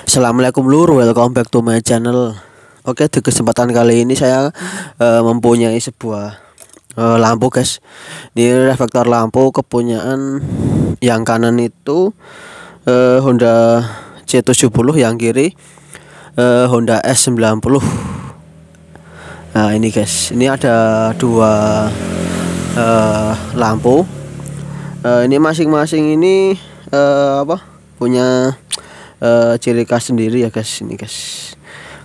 Assalamualaikum lur, welcome back to my channel. Oke, di kesempatan kali ini saya uh, mempunyai sebuah uh, lampu, guys. di reflektor lampu kepunyaan yang kanan itu uh, Honda C70, yang kiri uh, Honda S90. Nah, ini guys, ini ada dua uh, lampu. Uh, ini masing-masing ini uh, apa? punya uh, ciri khas sendiri ya guys ini guys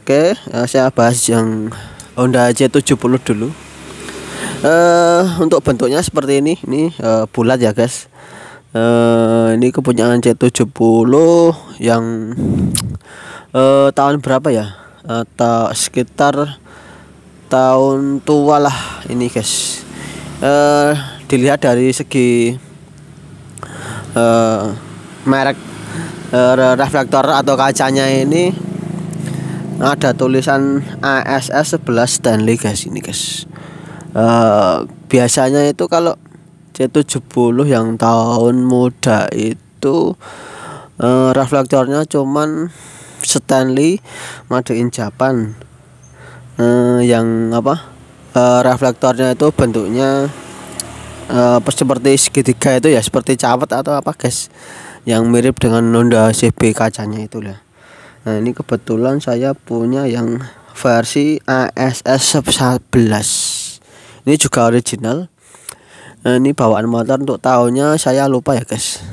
oke okay, uh, eh, saya bahas yang Honda C70 dulu uh, untuk bentuknya seperti ini ini uh, bulat ya guys uh, ini kepunyaan C70 yang uh, tahun berapa ya atau uh, sekitar tahun tua lah ini guys uh, dilihat dari segi uh, merek Eh, reflektor atau kacanya ini ada tulisan ASS 11 Stanley guys ini guys uh, biasanya itu kalau C70 yang tahun muda itu uh, reflektornya cuman Stanley made in Japan uh, yang apa uh, reflektornya itu bentuknya uh, seperti segitiga itu ya seperti cawat atau apa guys yang mirip dengan Honda CB kacanya itu lah nah ini kebetulan saya punya yang versi ASS 11 ini juga original nah, ini bawaan motor untuk tahunnya saya lupa ya guys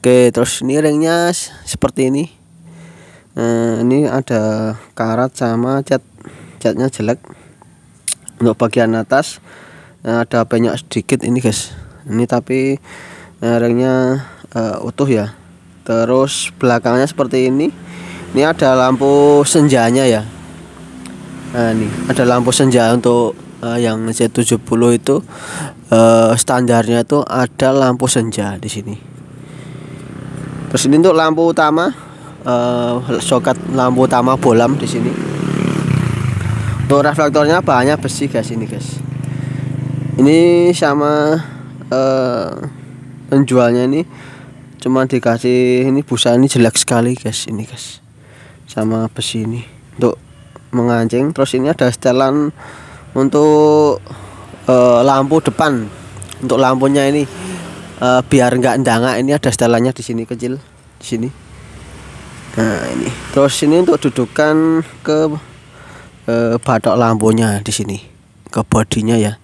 oke terus ini ringnya seperti ini nah, ini ada karat sama cat catnya jelek untuk bagian atas Eh, ada banyak sedikit ini guys ini tapi eh, ringnya uh, utuh ya terus belakangnya seperti ini ini ada lampu senjanya ya nah ini ada lampu senja untuk uh, yang Z70 itu uh, standarnya itu ada lampu senja di sini terus ini untuk lampu utama uh, soket lampu utama bolam di sini untuk reflektornya banyak besi guys ini guys ini sama uh, penjualnya ini cuma dikasih ini busa ini jelek sekali guys ini guys sama besi ini untuk mengancing terus ini ada setelan untuk uh, lampu depan untuk lampunya ini uh, biar nggak endanga ini ada setelannya di sini kecil di sini nah ini terus ini untuk dudukan ke uh, batok lampunya di sini ke bodinya ya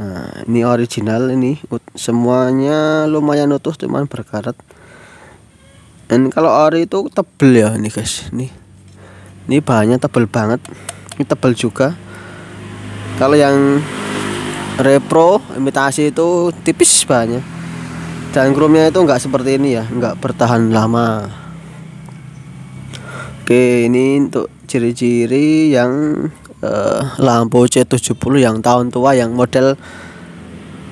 nah, ini original ini semuanya lumayan utuh cuman berkarat dan kalau ori itu tebel ya ini guys ini ini bahannya tebel banget ini tebel juga kalau yang repro imitasi itu tipis bahannya dan chrome itu enggak seperti ini ya enggak bertahan lama oke ini untuk ciri-ciri yang uh, lampu C70 yang tahun tua yang model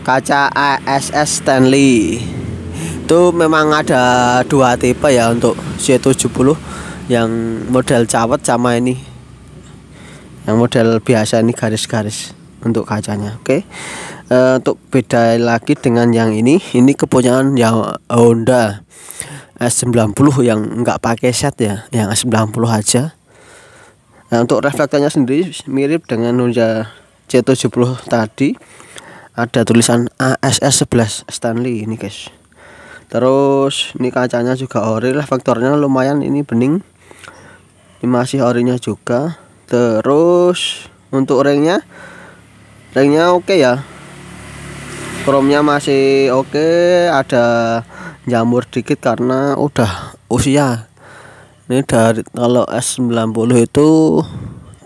kaca ASS Stanley itu memang ada dua tipe ya untuk C70 yang model cawet sama ini yang model biasa ini garis-garis untuk kacanya oke okay? uh, eh, untuk beda lagi dengan yang ini ini kepunyaan yang Honda S90 yang enggak pakai set ya yang S90 aja Nah, untuk reflektornya sendiri mirip dengan Honda C70 tadi. Ada tulisan ASS11 Stanley ini, guys. Terus ini kacanya juga ori, reflektornya lumayan ini bening. Ini masih orinya juga. Terus untuk ringnya ringnya oke okay ya. Chrome-nya masih oke, okay. ada jamur dikit karena udah usia ini dari kalau S90 itu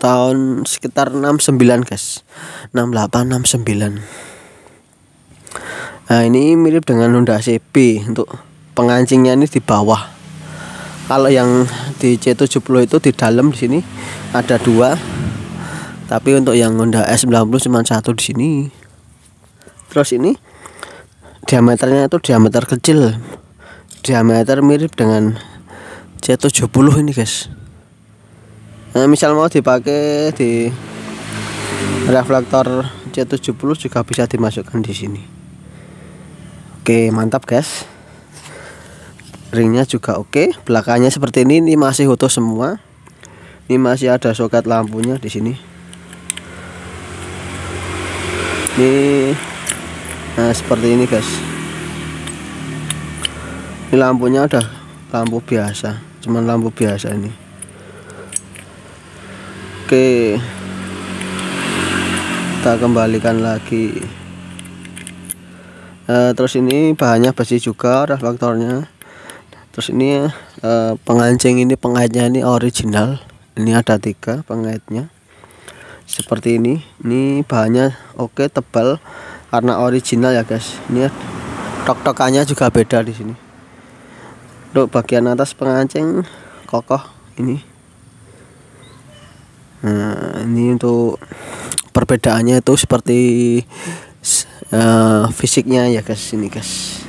tahun sekitar 69 guys 68 69 nah ini mirip dengan Honda CB untuk pengancingnya ini di bawah kalau yang di C70 itu di dalam di sini ada dua tapi untuk yang Honda S90 cuma satu di sini terus ini diameternya itu diameter kecil diameter mirip dengan C70 ini guys nah, misal mau dipakai di reflektor C70 juga bisa dimasukkan di sini oke mantap guys ringnya juga oke belakangnya seperti ini ini masih utuh semua ini masih ada soket lampunya di sini ini nah seperti ini guys ini lampunya ada lampu biasa cuman lampu biasa ini oke kita kembalikan lagi e, terus ini bahannya besi juga reflektornya terus ini e, eh, pengancing ini pengaitnya ini original ini ada tiga pengaitnya seperti ini ini bahannya oke tebal karena original ya guys ini tok-tokannya juga beda di sini untuk bagian atas pengancing kokoh ini nah ini untuk perbedaannya itu seperti uh, fisiknya ya guys ini guys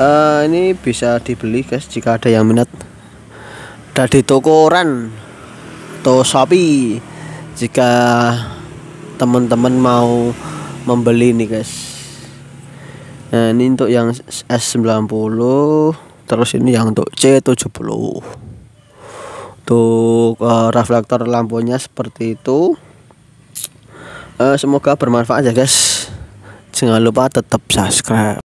uh, ini bisa dibeli guys jika ada yang minat Ada di toko ran atau sapi jika teman-teman mau membeli nih guys nah, ini untuk yang S90 terus ini yang untuk C70 untuk uh, reflektor lampunya seperti itu uh, semoga bermanfaat ya guys jangan lupa tetap subscribe